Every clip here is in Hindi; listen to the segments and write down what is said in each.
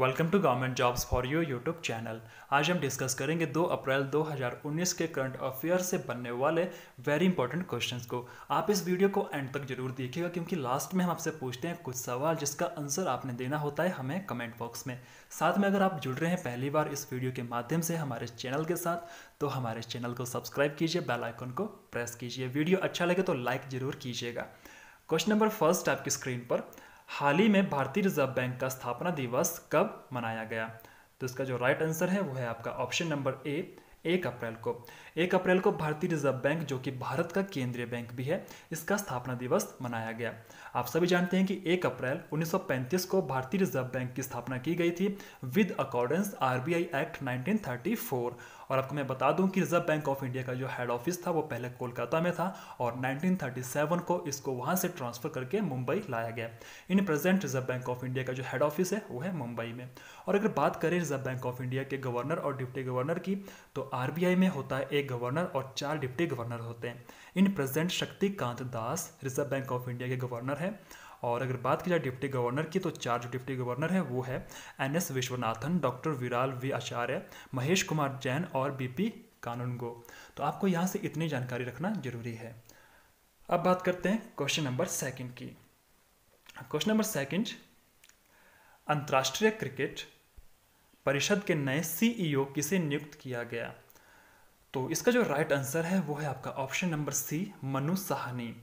welcome to government jobs for you YouTube channel आज हम डिस्कस करेंगे 2 अप्रैल 2019 के करंट अफेयर से बनने वाले वेरी इंपॉर्टेंट क्वेश्चंस को आप इस वीडियो को एंड तक जरूर देखिएगा क्योंकि लास्ट में हम आपसे पूछते हैं कुछ सवाल जिसका आंसर आपने देना होता है हमें कमेंट बॉक्स में साथ में अगर आप जुड़ रहे हैं पहली बार इस वीडियो के माध्यम से हमारे चैनल के साथ तो हमारे चैनल को सब्सक्राइब कीजिए बेल आइकन को प्रेस कीजिए वीडियो अच्छा लगे तो लाइक ज़रूर कीजिएगा क्वेश्चन नंबर फर्स्ट आपकी स्क्रीन पर हाल ही में भारतीय रिजर्व बैंक का स्थापना दिवस कब मनाया गया तो इसका जो राइट आंसर है वो है आपका ऑप्शन नंबर ए एक अप्रैल को एक अप्रैल को भारतीय रिजर्व बैंक जो कि भारत का केंद्रीय बैंक भी है इसका स्थापना दिवस मनाया गया आप सभी जानते हैं कि एक अप्रैल 1935 को भारतीय रिजर्व बैंक की स्थापना की गई थी विद अकॉर्डेंस आरबीआई एक्ट 1934 और आपको मैं बता दूं कि रिजर्व बैंक ऑफ इंडिया का जो हेड ऑफिस था वो पहले कोलकाता में था और 1937 को इसको वहाँ से ट्रांसफ़र करके मुंबई लाया गया in present Reserve Bank of India का जो हेड ऑफिस है वो है मुंबई में और अगर बात करें रिजर्व बैंक ऑफ इंडिया के गवर्नर और डिप्टी गवर्नर की तो आर में होता है एक गवर्नर और चार डिप्टी गवर्नर होते हैं in present Shaktikanta Das Reserve Bank of India के गवर्नर हैं और अगर बात की जाए डिप्टी गवर्नर की तो चार जो डिप्टी गवर्नर हैं वो है N S Viswanathan doctor Viral V Acharya Mahesh Kumar Jain और बीपी कानूनगो तो आपको यहाँ से इतनी जानकारी रखना जरूरी है अब बात करते हैं क्वेश्चन नंबर सेकंड की क्वेश्चन नंबर सेकंड अंतर्राष्ट्रीय क्रिकेट परिषद के नए सीईओ किसे नियुक्त किया गया तो इसका जो राइट आंसर है वो है आपका option number C Manu Sawhney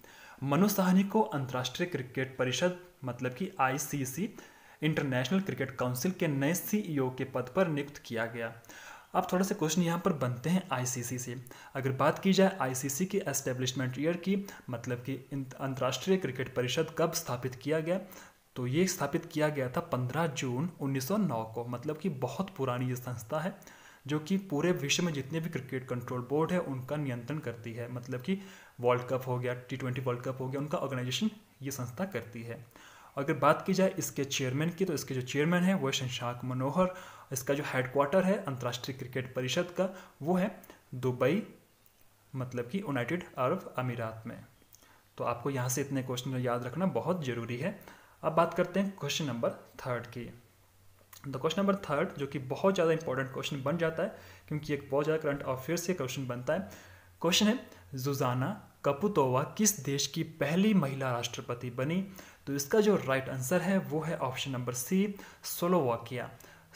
Manu Sawhney को अंतर्राष्ट्रीय क्रिकेट परिषद मतलब कि आईसीसी इंटरनेशनल क्रिकेट काउंसिल के नए सीईओ e के पद पर नियुक्त किया गया अब थोड़ा से क्वेश्चन यहाँ पर बनते हैं आईसीसी से अगर बात की जाए आईसीसी के एस्टेब्लिशमेंट ईयर की मतलब कि अंतर्राष्ट्रीय क्रिकेट परिषद कब स्थापित किया गया तो ये स्थापित किया गया था 15 जून 1909 को मतलब कि बहुत पुरानी ये संस्था है जो कि पूरे विश्व में जितने भी क्रिकेट कंट्रोल बोर्ड है उनका नियंत्रण करती है मतलब कि वर्ल्ड कप हो गया टी ट्वेंटी वर्ल्ड कप हो गया उनका ऑर्गेनाइजेशन ये संस्था करती है अगर बात की जाए इसके चेयरमैन की तो इसके जो चेयरमैन है वो शंशाक मनोहर इसका जो हेडक्वार्टर है अंतर्राष्ट्रीय क्रिकेट परिषद का वो है दुबई मतलब कि यूनाइटेड अरब अमीरात में तो आपको यहाँ से इतने क्वेश्चन याद रखना बहुत ज़रूरी है अब बात करते हैं क्वेश्चन नंबर थर्ड की द क्वेश्चन नंबर थर्ड जो कि बहुत ज़्यादा इंपॉर्टेंट क्वेश्चन बन जाता है क्योंकि एक बहुत ज़्यादा करंट अफेयर से क्वेश्चन बनता है क्वेश्चन है जुजाना कपुतोवा किस देश की पहली महिला राष्ट्रपति बनी तो इसका जो राइट आंसर है वो है ऑप्शन नंबर सी सोलोवाकिया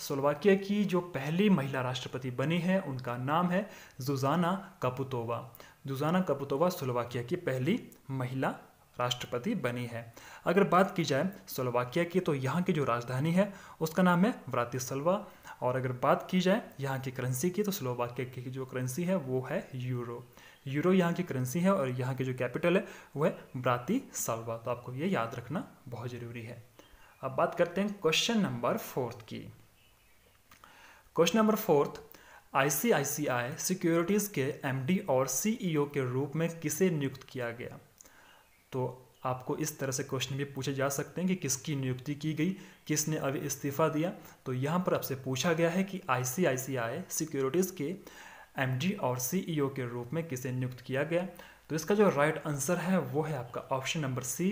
सोलोवाकिया की जो पहली महिला राष्ट्रपति बनी है उनका नाम है जुजाना कपुतोवा जुजाना कपुतोवा सोलोवाकिया की पहली महिला राष्ट्रपति बनी है अगर बात की जाए स्लोवाकिया की तो यहाँ की जो राजधानी है उसका नाम है व्रातिसलवा और अगर बात की जाए यहाँ की करेंसी की तो स्लोवाकिया की जो करेंसी है वो है यूरो यूरो यहाँ की करेंसी है और यहाँ की जो कैपिटल है वो है ब्राती तो आपको ये याद रखना बहुत ज़रूरी है अब बात करते हैं क्वेश्चन नंबर फोर्थ की question number fourth ICICI Securities के एमडी और सीईओ e के रूप में किसे नियुक्त किया गया तो आपको इस तरह से क्वेश्चन भी पूछे जा सकते हैं कि किसकी नियुक्ति की गई किसने अभी इस्तीफा दिया तो यहाँ पर आपसे पूछा गया है कि आईसीआईसीआई सिक्योरिटीज़ के एमडी और सीईओ e के रूप में किसे नियुक्त किया गया तो इसका जो राइट आंसर है वो है आपका option number C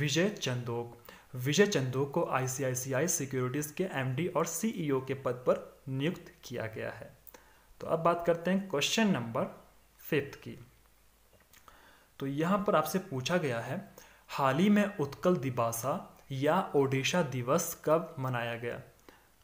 Vijay Chandok Vijay Chandok को आईसीआईसीआई सिक्योरिटीज़ के एमडी और सीईओ e के पद पर नियुक्त किया गया है तो अब बात करते हैं क्वेश्चन नंबर फिफ्थ की तो यहाँ पर आपसे पूछा गया है हाल ही में उत्कल दिबासा या ओडिशा दिवस कब मनाया गया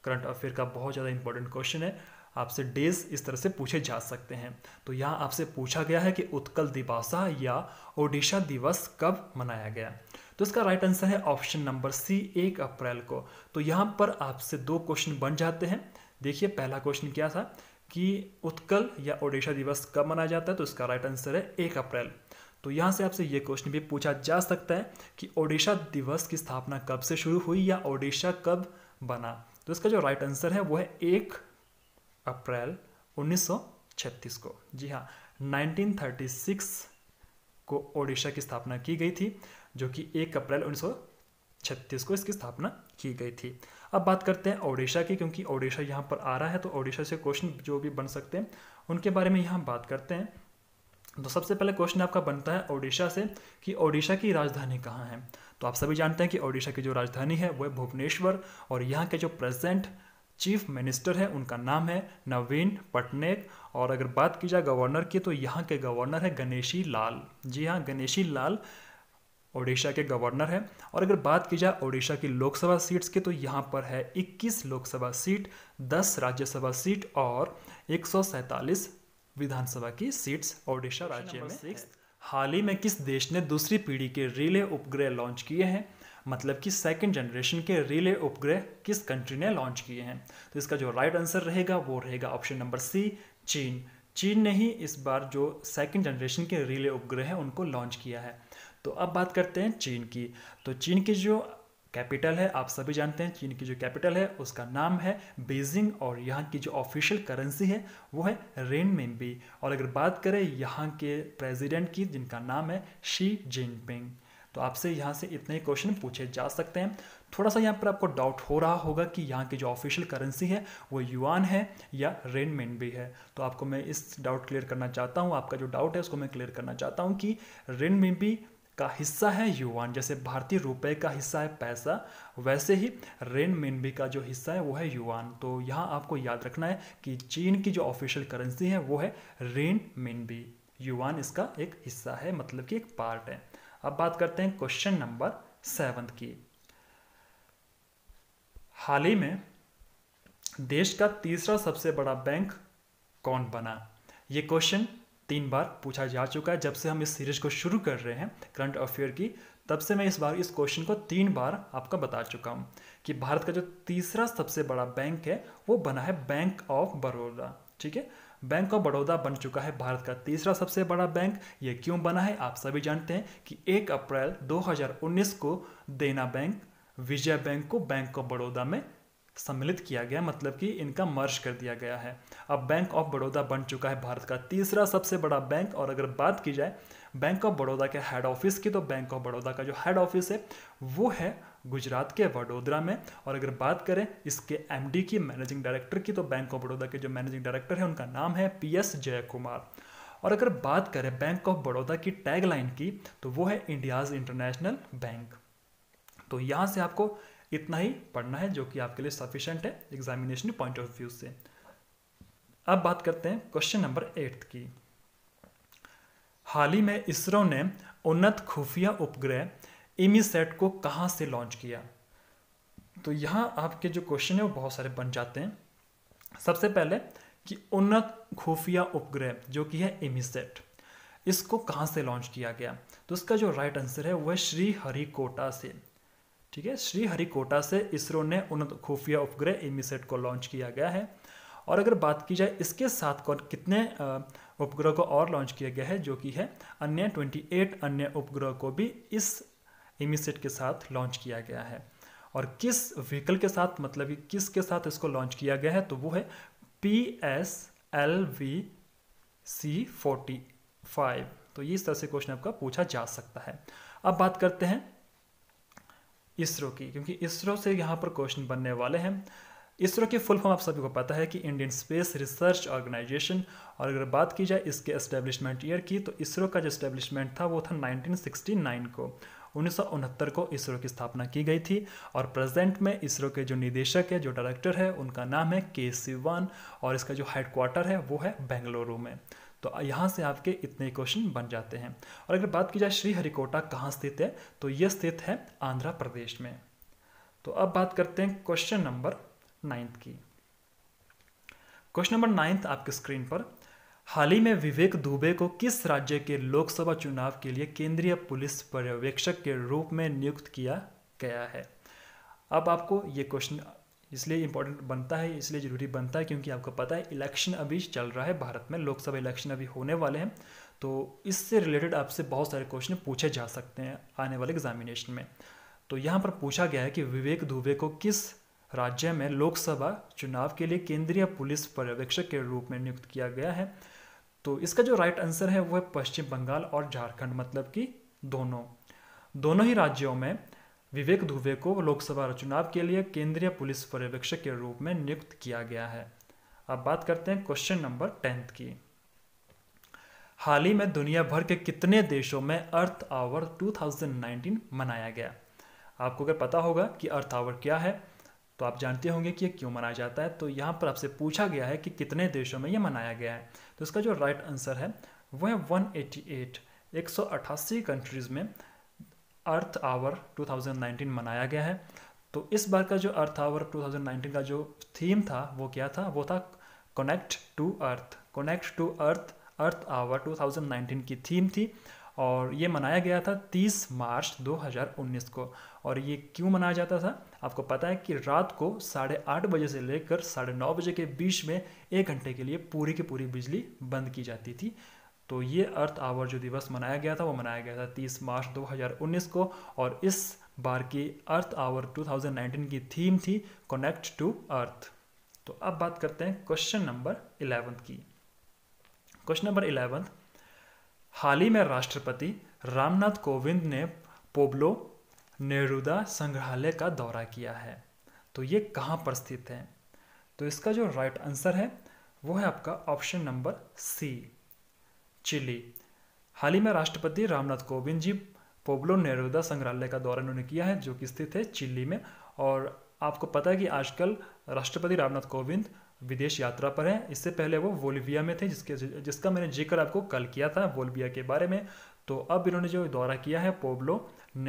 करंट अफेयर का बहुत ज़्यादा इंपॉर्टेंट क्वेश्चन है आपसे डेज इस तरह से पूछे जा सकते हैं तो यहाँ आपसे पूछा गया है कि उत्कल दिबासा या ओडिशा दिवस कब मनाया गया तो इसका राइट आंसर है ऑप्शन नंबर सी एक अप्रैल को तो यहाँ पर आपसे दो क्वेश्चन बन जाते हैं देखिए पहला क्वेश्चन क्या था कि उत्कल या ओडिशा दिवस कब मनाया जाता है तो इसका राइट आंसर है एक अप्रैल तो यहाँ से आपसे ये क्वेश्चन भी पूछा जा सकता है कि ओडिशा दिवस की स्थापना कब से शुरू हुई या ओडिशा कब बना तो इसका जो राइट आंसर है वो है एक अप्रैल 1936 को जी हाँ 1936 को ओडिशा की स्थापना की गई थी जो कि एक अप्रैल 1936 को इसकी स्थापना की गई थी अब बात करते हैं ओडिशा की क्योंकि ओडिशा यहाँ पर आ रहा है तो ओडिशा से क्वेश्चन जो भी बन सकते हैं उनके बारे में यहाँ बात करते हैं तो सबसे पहले क्वेश्चन आपका बनता है ओडिशा से कि ओडिशा की राजधानी कहाँ है तो आप सभी जानते हैं कि ओडिशा की जो राजधानी है वह भुवनेश्वर और यहाँ के जो प्रेजेंट चीफ मिनिस्टर है उनका नाम है नवीन पटनेक और अगर बात की जाए गवर्नर की तो यहाँ के गवर्नर है गणेशी लाल जी हाँ गणेशी लाल ओडिशा के गवर्नर हैं और अगर बात की जाए ओडिशा की लोकसभा सीट्स की तो यहाँ पर है 21 लोकसभा सीट 10 राज्यसभा सीट और एक विधानसभा की सीट्स ओडिशा राज्य में हाल ही में किस देश ने दूसरी पीढ़ी के रिले उपग्रह लॉन्च किए हैं मतलब कि सेकंड जनरेशन के रिले उपग्रह किस कंट्री ने लॉन्च किए हैं तो इसका जो राइट आंसर रहेगा वो रहेगा ऑप्शन नंबर सी चीन चीन ने ही इस बार जो सेकंड जनरेशन के रिले उपग्रह हैं उनको लॉन्च किया है तो अब बात करते हैं चीन की तो चीन की जो कैपिटल है आप सभी जानते हैं चीन की जो कैपिटल है उसका नाम है बीजिंग और यहाँ की जो ऑफिशियल करेंसी है वो है रेन बी और अगर बात करें यहाँ के प्रेसिडेंट की जिनका नाम है शी जिनपिंग तो आपसे यहाँ से इतने क्वेश्चन पूछे जा सकते हैं थोड़ा सा यहाँ पर आपको डाउट हो रहा होगा कि यहाँ की जो ऑफिशियल करेंसी है वो युआन है या रेन मेन भी है तो आपको मैं इस डाउट क्लियर करना चाहता हूँ आपका जो डाउट है उसको मैं क्लियर करना चाहता हूँ कि रेन मेन भी का हिस्सा है युवान जैसे भारतीय रुपए का हिस्सा है पैसा वैसे ही रेन मेनबी का जो हिस्सा है वो है युवान तो यहाँ आपको याद रखना है कि चीन की जो ऑफिशियल करेंसी है वो है रेन मेनबी युवान इसका एक हिस्सा है मतलब कि एक पार्ट है अब बात करते हैं क्वेश्चन नंबर सेवन की हाल ही में देश का तीसरा सबसे बड़ा बैंक कौन बना ये क्वेश्चन तीन बार पूछा जा चुका है जब से हम इस सीरीज को शुरू कर रहे हैं करंट अफेयर की तब से मैं इस बार इस क्वेश्चन को तीन बार आपका बता चुका हूँ कि भारत का जो तीसरा सबसे बड़ा बैंक है वो बना है बैंक ऑफ बड़ौदा ठीक है बैंक ऑफ बड़ौदा बन चुका है भारत का तीसरा सबसे बड़ा बैंक ये क्यों बना है आप सभी जानते हैं कि एक अप्रैल 2019 को देना बैंक विजय बैंक को बैंक ऑफ बड़ौदा में सम्मिलित किया गया मतलब कि इनका मर्ज कर दिया गया है अब बैंक ऑफ बड़ौदा बन चुका है भारत का तीसरा सबसे बड़ा बैंक और अगर बात की जाए बैंक ऑफ बड़ौदा के हेड ऑफिस की तो बैंक ऑफ बड़ौदा का जो हेड ऑफिस है वो है गुजरात के वडोदरा में और अगर बात करें इसके एमडी की मैनेजिंग डायरेक्टर की तो बैंक ऑफ बड़ौदा के जो मैनेजिंग डायरेक्टर है उनका नाम है पी एस कुमार और अगर बात करें बैंक ऑफ बड़ौदा की टैगलाइन की तो वो है इंडियाज इंटरनेशनल बैंक तो यहां से आपको इतना ही पढ़ना है जो कि आपके लिए सफिशेंट है एग्जामिनेशन पॉइंट ऑफ व्यू से अब बात करते हैं क्वेश्चन नंबर एट की हाल ही में इसरो ने उन्नत खुफिया उपग्रह इमीसेट को कहाँ से लॉन्च किया तो यहाँ आपके जो क्वेश्चन है वो बहुत सारे बन जाते हैं सबसे पहले कि उन्नत खुफिया उपग्रह जो कि है इमीसेट इसको कहाँ से लॉन्च किया गया तो इसका जो राइट आंसर है वह श्री हरिकोटा से ठीक है श्रीहरिकोटा से इसरो ने उन्नत खुफिया उपग्रह एमिसेट को लॉन्च किया गया है और अगर बात की जाए इसके साथ कौन कितने उपग्रह को और लॉन्च किया गया है जो कि है अन्य 28 अन्य उपग्रह को भी इस एमिसेट के साथ लॉन्च किया गया है और किस व्हीकल के साथ मतलब कि किस के साथ इसको लॉन्च किया गया है तो वो है P S L V C forty five तो इस तरह से क्वेश्चन आपका पूछा जा सकता है अब बात करते हैं इसरो की क्योंकि इसरो से यहाँ पर क्वेश्चन बनने वाले हैं इसरो की फुल फॉर्म आप सभी को पता है कि इंडियन स्पेस रिसर्च ऑर्गेनाइजेशन और अगर बात की जाए इसके एस्टेब्लिशमेंट ईयर की तो इसरो का जो एस्टेब्लिशमेंट था वो था 1969 को उन्नीस को इसरो की स्थापना की गई थी और प्रेजेंट में इसरो के जो निदेशक है जो डायरेक्टर है उनका नाम है के सिवान और इसका जो हेडक्वार्टर है वो है बेंगलुरु में तो यहाँ से आपके इतने क्वेश्चन बन जाते हैं और अगर बात की जाए श्रीहरिकोटा कहाँ स्थित है तो यह स्थित है आंध्र प्रदेश में तो अब बात करते हैं क्वेश्चन नंबर नाइन्थ की क्वेश्चन नंबर नाइन्थ आपके स्क्रीन पर हाल ही में विवेक दुबे को किस राज्य के लोकसभा चुनाव के लिए केंद्रीय पुलिस पर्यवेक्षक के रूप में नियुक्त किया गया है अब आपको ये क्वेश्चन इसलिए इम्पोर्टेंट बनता है इसलिए ज़रूरी बनता है क्योंकि आपको पता है इलेक्शन अभी चल रहा है भारत में लोकसभा इलेक्शन अभी होने वाले हैं तो इससे रिलेटेड आपसे बहुत सारे क्वेश्चन पूछे जा सकते हैं आने वाले एग्जामिनेशन में तो यहाँ पर पूछा गया है कि विवेक दुबे को किस राज्य में लोकसभा चुनाव के लिए केंद्रीय पुलिस पर्यवेक्षक के रूप में नियुक्त किया गया है तो इसका जो राइट आंसर है वो है पश्चिम बंगाल और झारखंड मतलब कि दोनों दोनों ही राज्यों में विवेक दुबे को लोकसभा चुनाव के लिए केंद्रीय पुलिस पर्यवेक्षक के रूप में नियुक्त किया गया है अब बात करते हैं क्वेश्चन नंबर टेंथ की हाल ही में दुनिया भर के कितने देशों में अर्थ आवर 2019 मनाया गया आपको अगर पता होगा कि अर्थ आवर क्या है तो आप जानते होंगे कि यह क्यों मनाया जाता है तो यहाँ पर आपसे पूछा गया है कि कितने देशों में यह मनाया गया है तो इसका जो राइट आंसर है वह 188 188 कंट्रीज़ में अर्थ आवर 2019 मनाया गया है तो इस बार का जो अर्थ आवर 2019 का जो थीम था वो क्या था वो था connect to Earth connect to Earth Earth Hour 2019 की थीम थी और ये मनाया गया था 30 मार्च 2019 को और ये क्यों मनाया जाता था आपको पता है कि रात को साढ़े आठ बजे से लेकर साढ़े नौ बजे के बीच में एक घंटे के लिए पूरी की पूरी बिजली बंद की जाती थी तो ये अर्थ आवर जो दिवस मनाया गया था वो मनाया गया था 30 मार्च 2019 को और इस बार की अर्थ आवर 2019 की थीम थी कनेक्ट टू अर्थ तो अब बात करते हैं क्वेश्चन नंबर इलेवंथ की क्वेश्चन नंबर इलेवंथ हाल ही में राष्ट्रपति रामनाथ कोविंद ने पोब्लो नेरुदा संग्रहालय का दौरा किया है तो ये कहाँ पर स्थित है तो इसका जो राइट आंसर है वो है आपका ऑप्शन नंबर सी चिली हाल ही में राष्ट्रपति रामनाथ कोविंद जी पोब्लो नेरुदा संग्रहालय का दौरा उन्होंने किया है जो कि स्थित है चिल्ली में और आपको पता है कि आजकल राष्ट्रपति रामनाथ कोविंद विदेश यात्रा पर हैं इससे पहले वो वोलिविया में थे जिसके जिसका मैंने जिक्र आपको कल किया था वोलिविया के बारे में तो अब इन्होंने जो दौरा किया है पोब्लो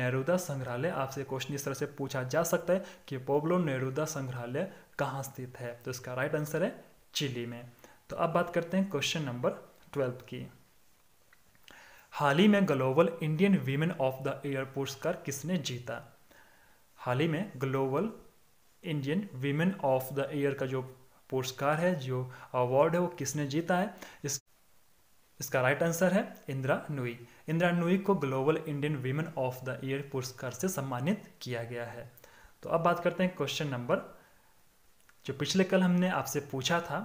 नेरुदा संग्रहालय आपसे क्वेश्चन इस तरह से पूछा जा सकता है कि पोब्लो नेरुदा संग्रहालय कहाँ स्थित है तो इसका राइट आंसर है चिली में तो अब बात करते हैं क्वेश्चन नंबर ट्वेल्थ की हाल ही में global Indian women of the year पुरस्कार किसने जीता हाल ही में global Indian women of the year का जो पुरस्कार है जो अवार्ड है वो किसने जीता है इस इसका राइट आंसर है इंदिरा नुई इंदिरा नुई को global Indian women of the year पुरस्कार से सम्मानित किया गया है तो अब बात करते हैं क्वेश्चन नंबर जो पिछले कल हमने आपसे पूछा था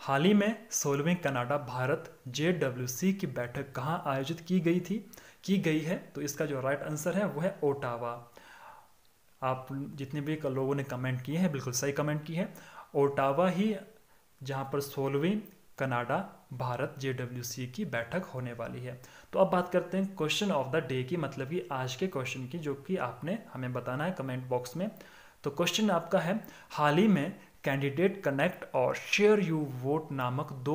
हाल ही में सोलहवें कनाडा भारत जे की बैठक कहाँ आयोजित की गई थी की गई है तो इसका जो राइट आंसर है वो है ओटावा आप जितने भी लोगों ने कमेंट किए हैं बिल्कुल सही कमेंट की है ओटावा ही जहाँ पर सोलहवीं कनाडा भारत जे की बैठक होने वाली है तो अब बात करते हैं क्वेश्चन ऑफ द डे की मतलब कि आज के क्वेश्चन की जो कि आपने हमें बताना है कमेंट बॉक्स में तो क्वेश्चन आपका है हाल ही में कैंडिडेट कनेक्ट और शेयर यू वोट नामक दो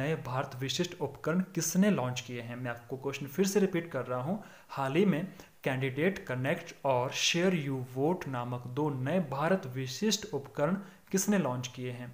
नए भारत विशिष्ट उपकरण किसने लॉन्च किए हैं मैं आपको क्वेश्चन फिर से रिपीट कर रहा हूँ हाल ही में कैंडिडेट कनेक्ट और शेयर यू वोट नामक दो नए भारत विशिष्ट उपकरण किसने लॉन्च किए हैं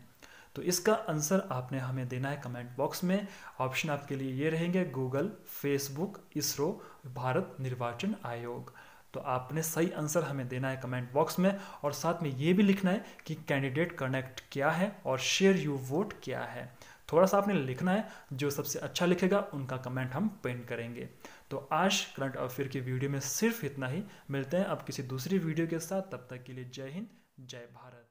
तो इसका आंसर आपने हमें देना है कमेंट बॉक्स में ऑप्शन आपके लिए ये रहेंगे गूगल फेसबुक इसरो भारत निर्वाचन आयोग तो आपने सही आंसर हमें देना है कमेंट बॉक्स में और साथ में ये भी लिखना है कि कैंडिडेट कनेक्ट क्या है और शेयर यू वोट क्या है थोड़ा सा आपने लिखना है जो सबसे अच्छा लिखेगा उनका कमेंट हम पेन करेंगे तो आज करंट अफेयर की वीडियो में सिर्फ इतना ही मिलते हैं अब किसी दूसरी वीडियो के साथ तब तक के लिए जय हिंद जय भारत